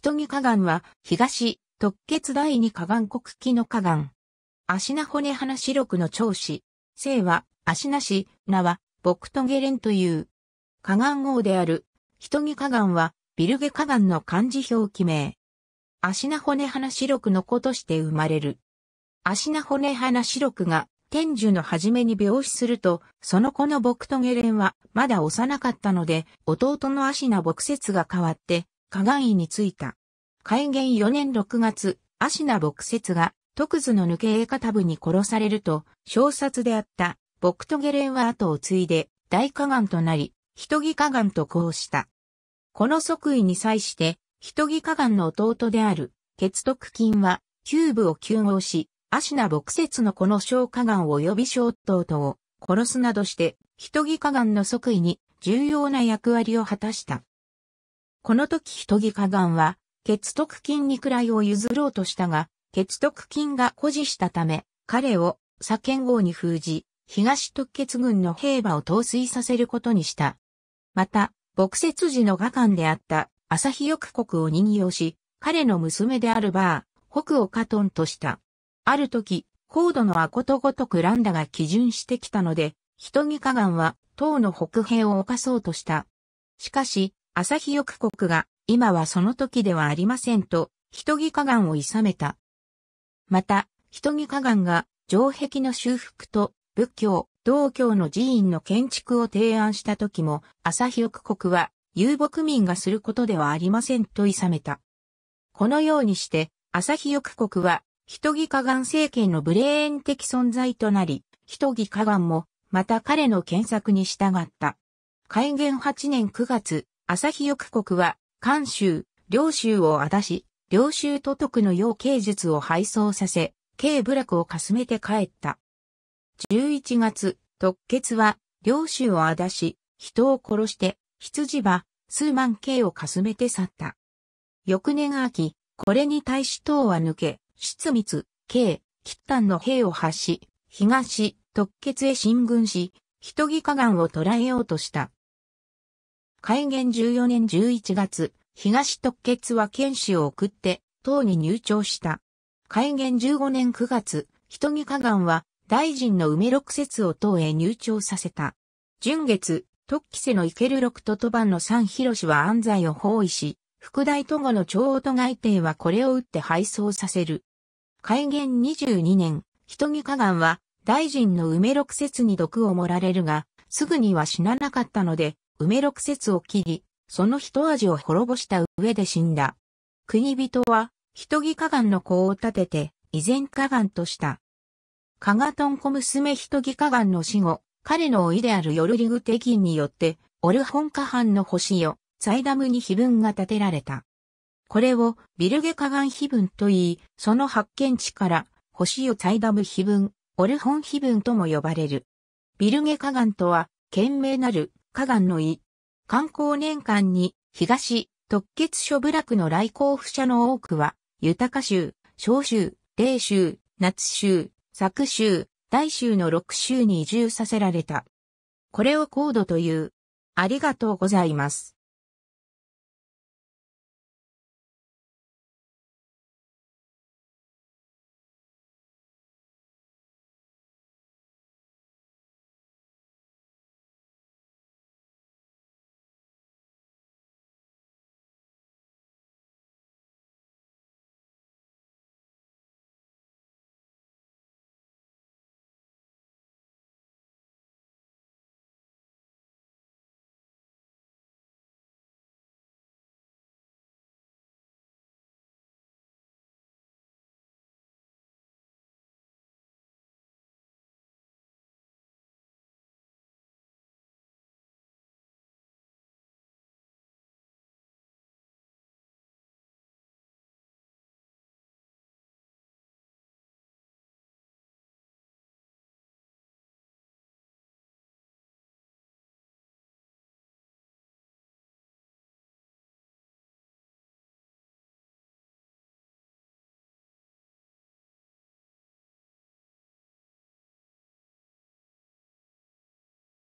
人木ギ河岸は、東、特決第二河岸国旗の河岸。足名骨花四六の長子。姓は、足名氏、名は、ボクトゲレンという。河岸号である、人木ギ河岸は、ビルゲ河岸の漢字表記名。足名骨花四六の子として生まれる。足名骨花四六が、天寿の初めに病死すると、その子のボクトゲレンはまだ幼かったので、弟の足名牧説が代わって、加害についた。開元4年6月、アシナ牧節が、徳図の抜け絵方部に殺されると、小殺であった、牧トゲレンは後を継いで、大加害となり、人木加害と呼した。この即位に際して、人木加害の弟である、血徳金は、キューブを救合し、アシナ牧節のこの小加害呼び小弟を殺すなどして、人木加害の即位に重要な役割を果たした。この時人木河岸は、血徳金に位を譲ろうとしたが、血徳金が固辞したため、彼を左剣王に封じ、東特血軍の兵馬を統帥させることにした。また、牧雪寺の画官であった朝日翼国を任用し、彼の娘であるバー、北をカトンとした。ある時、高度のアコとごとくランダが基準してきたので、人木河岸は、唐の北兵を犯そうとした。しかし、朝日翼国が、今はその時ではありませんと、人木河岸をさめた。また、人木河岸が、城壁の修復と、仏教、道教の寺院の建築を提案した時も、朝日翼国は、遊牧民がすることではありませんとさめた。このようにして、朝日翼国は、人木河岸政権のブレーン的存在となり、人木河岸も、また彼の検索に従った。開元8年9月、朝日翼国は、関州、領州をあだし、領州都督の要慶術を配送させ、慶部落をかすめて帰った。11月、特決は、領州をあだし、人を殺して、羊馬、数万慶をかすめて去った。翌年秋、これに対し党は抜け、出密、慶、吉丹の兵を発し、東、特決へ進軍し、人義河岸を捕らえようとした。開元14年11月、東特決は剣士を送って、党に入庁した。開元15年9月、人木河岸は、大臣の梅六節を党へ入庁させた。純月、特期世の池る六と都番の三広氏は安西を包囲し、副大都後の長音外帝はこれを打って敗走させる。開元22年、人木河岸は、大臣の梅六節に毒を盛られるが、すぐには死ななかったので、梅六節を切り、その一味を滅ぼした上で死んだ。国人は、人カガ岸の子を立てて、依然ガ岸とした。加賀トンコ娘人カガ岸の死後、彼のいであるヨルリグテキンによって、オルホンハンの星よ、サイダムに碑文が建てられた。これをビルゲガ岸碑文と言い、その発見地から星よサイダム碑文、オルホン碑文とも呼ばれる。ビルゲガ岸とは、懸命なる河岩の井。観光年間に、東、特決諸部落の来校不者の多くは、豊州、小州、霊州、夏州、作州、大州の6州に移住させられた。これを高度という。ありがとうございます。